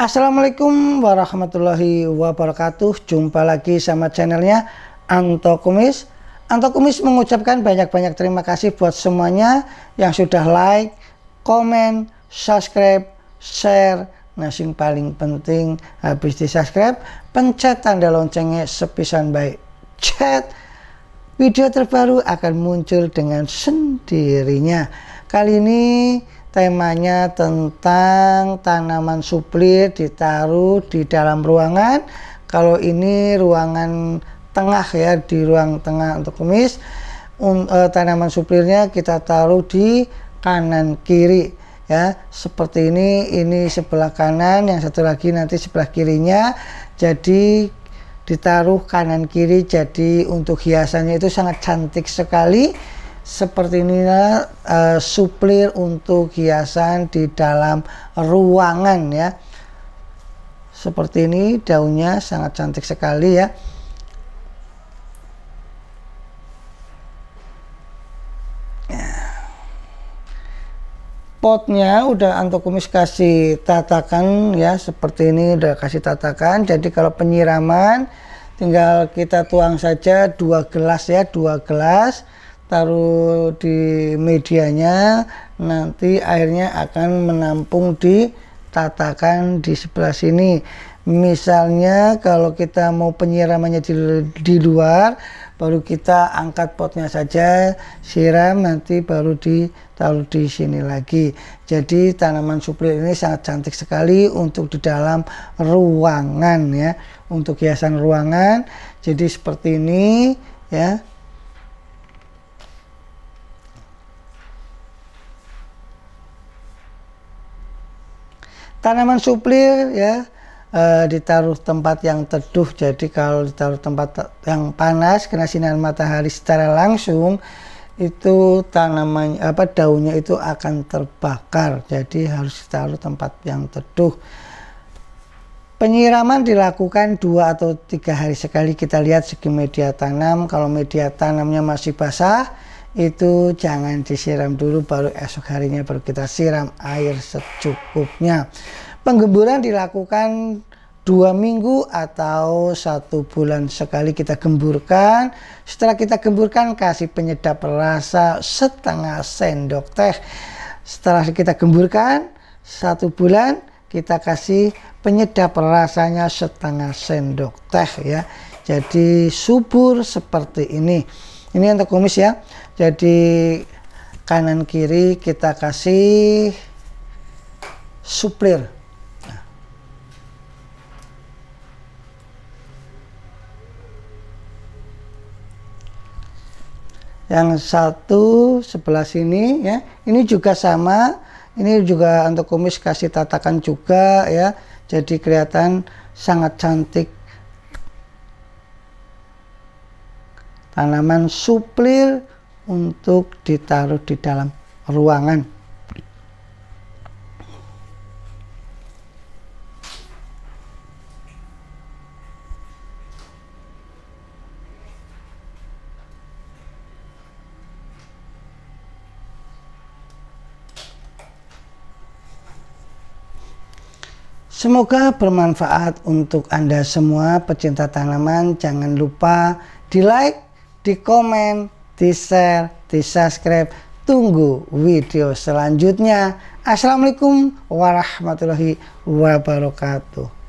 Assalamualaikum warahmatullahi wabarakatuh Jumpa lagi sama channelnya Anto Kumis Anto Kumis mengucapkan banyak-banyak terima kasih buat semuanya Yang sudah like, komen, subscribe, share Nah yang paling penting habis di subscribe Pencet tanda loncengnya sepisan baik Chat Video terbaru akan muncul dengan sendirinya Kali ini temanya tentang tanaman suplir ditaruh di dalam ruangan. Kalau ini ruangan tengah ya di ruang tengah untuk kumis. E, tanaman suplirnya kita taruh di kanan kiri ya. Seperti ini ini sebelah kanan, yang satu lagi nanti sebelah kirinya. Jadi ditaruh kanan kiri jadi untuk hiasannya itu sangat cantik sekali seperti ini uh, suplir untuk hiasan di dalam ruangan ya seperti ini daunnya sangat cantik sekali ya potnya udah antokumis kasih tatakan ya seperti ini udah kasih tatakan jadi kalau penyiraman tinggal kita tuang saja dua gelas ya dua gelas taruh di medianya nanti airnya akan menampung di tatakan di sebelah sini misalnya kalau kita mau penyiramannya di, di luar baru kita angkat potnya saja siram nanti baru ditaruh di sini lagi jadi tanaman suplir ini sangat cantik sekali untuk di dalam ruangan ya untuk hiasan ruangan jadi seperti ini ya tanaman suplir ya e, ditaruh tempat yang teduh jadi kalau ditaruh tempat yang panas kena sinar matahari secara langsung itu tanaman apa daunnya itu akan terbakar jadi harus ditaruh tempat yang teduh penyiraman dilakukan dua atau tiga hari sekali kita lihat segi media tanam kalau media tanamnya masih basah itu jangan disiram dulu baru esok harinya baru kita siram air secukupnya penggemburan dilakukan dua minggu atau satu bulan sekali kita gemburkan setelah kita gemburkan kasih penyedap rasa setengah sendok teh setelah kita gemburkan satu bulan kita kasih penyedap rasanya setengah sendok teh ya jadi subur seperti ini ini untuk kumis ya jadi kanan kiri kita kasih suplir yang satu sebelah sini ya ini juga sama ini juga untuk kumis kasih tatakan juga ya jadi kelihatan sangat cantik tanaman suplir untuk ditaruh di dalam ruangan. Semoga bermanfaat untuk Anda semua pecinta tanaman. Jangan lupa di like, di komen, di share, di subscribe. Tunggu video selanjutnya. Assalamualaikum warahmatullahi wabarakatuh.